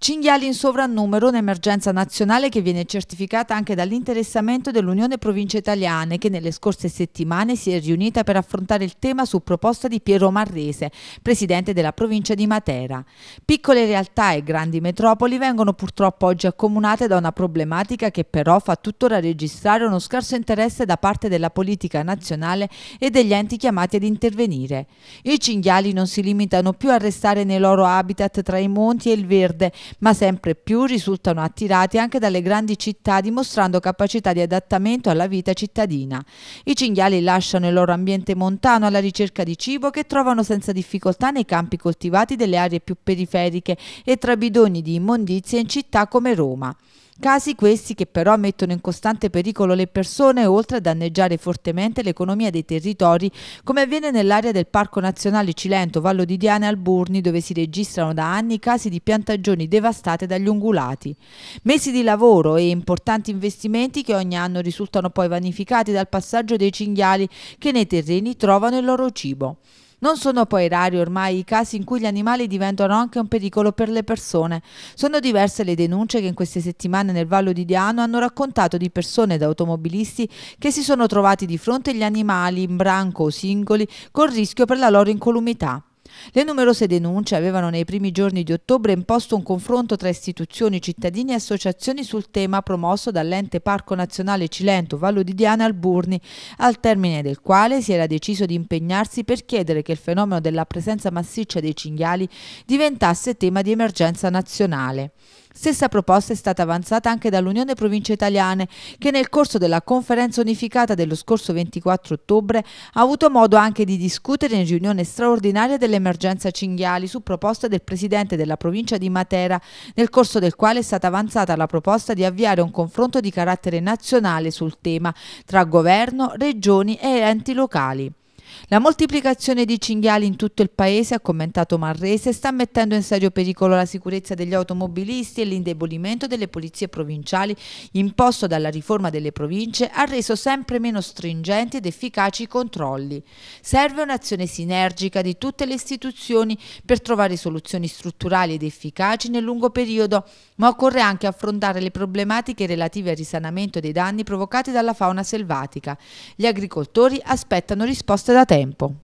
Cinghiali in sovrannumero, un'emergenza nazionale che viene certificata anche dall'interessamento dell'Unione Province Italiane che nelle scorse settimane si è riunita per affrontare il tema su proposta di Piero Marrese, presidente della provincia di Matera. Piccole realtà e grandi metropoli vengono purtroppo oggi accomunate da una problematica che però fa tuttora registrare uno scarso interesse da parte della politica nazionale e degli enti chiamati ad intervenire. I cinghiali non si limitano più a restare nei loro habitat tra i monti e il verde, ma sempre più risultano attirati anche dalle grandi città dimostrando capacità di adattamento alla vita cittadina. I cinghiali lasciano il loro ambiente montano alla ricerca di cibo che trovano senza difficoltà nei campi coltivati delle aree più periferiche e tra bidoni di immondizie in città come Roma. Casi questi che però mettono in costante pericolo le persone oltre a danneggiare fortemente l'economia dei territori, come avviene nell'area del Parco Nazionale Cilento, Vallo di Diana e Alburni, dove si registrano da anni casi di piantagioni devastate dagli ungulati. Mesi di lavoro e importanti investimenti che ogni anno risultano poi vanificati dal passaggio dei cinghiali che nei terreni trovano il loro cibo. Non sono poi rari ormai i casi in cui gli animali diventano anche un pericolo per le persone. Sono diverse le denunce che in queste settimane nel Vallo di Diano hanno raccontato di persone ed automobilisti che si sono trovati di fronte agli animali, in branco o singoli, col rischio per la loro incolumità. Le numerose denunce avevano nei primi giorni di ottobre imposto un confronto tra istituzioni, cittadini e associazioni sul tema promosso dall'ente Parco Nazionale Cilento Vallo di Diana Alburni, al termine del quale si era deciso di impegnarsi per chiedere che il fenomeno della presenza massiccia dei cinghiali diventasse tema di emergenza nazionale. Stessa proposta è stata avanzata anche dall'Unione Province Italiane, che nel corso della conferenza unificata dello scorso 24 ottobre ha avuto modo anche di discutere in riunione straordinaria dell'emergenza cinghiali su proposta del Presidente della provincia di Matera, nel corso del quale è stata avanzata la proposta di avviare un confronto di carattere nazionale sul tema tra governo, regioni e enti locali. La moltiplicazione di cinghiali in tutto il paese, ha commentato Marrese, sta mettendo in serio pericolo la sicurezza degli automobilisti e l'indebolimento delle polizie provinciali imposto dalla riforma delle province ha reso sempre meno stringenti ed efficaci i controlli. Serve un'azione sinergica di tutte le istituzioni per trovare soluzioni strutturali ed efficaci nel lungo periodo, ma occorre anche affrontare le problematiche relative al risanamento dei danni provocati dalla fauna selvatica. Gli agricoltori aspettano risposte da tempo tempo.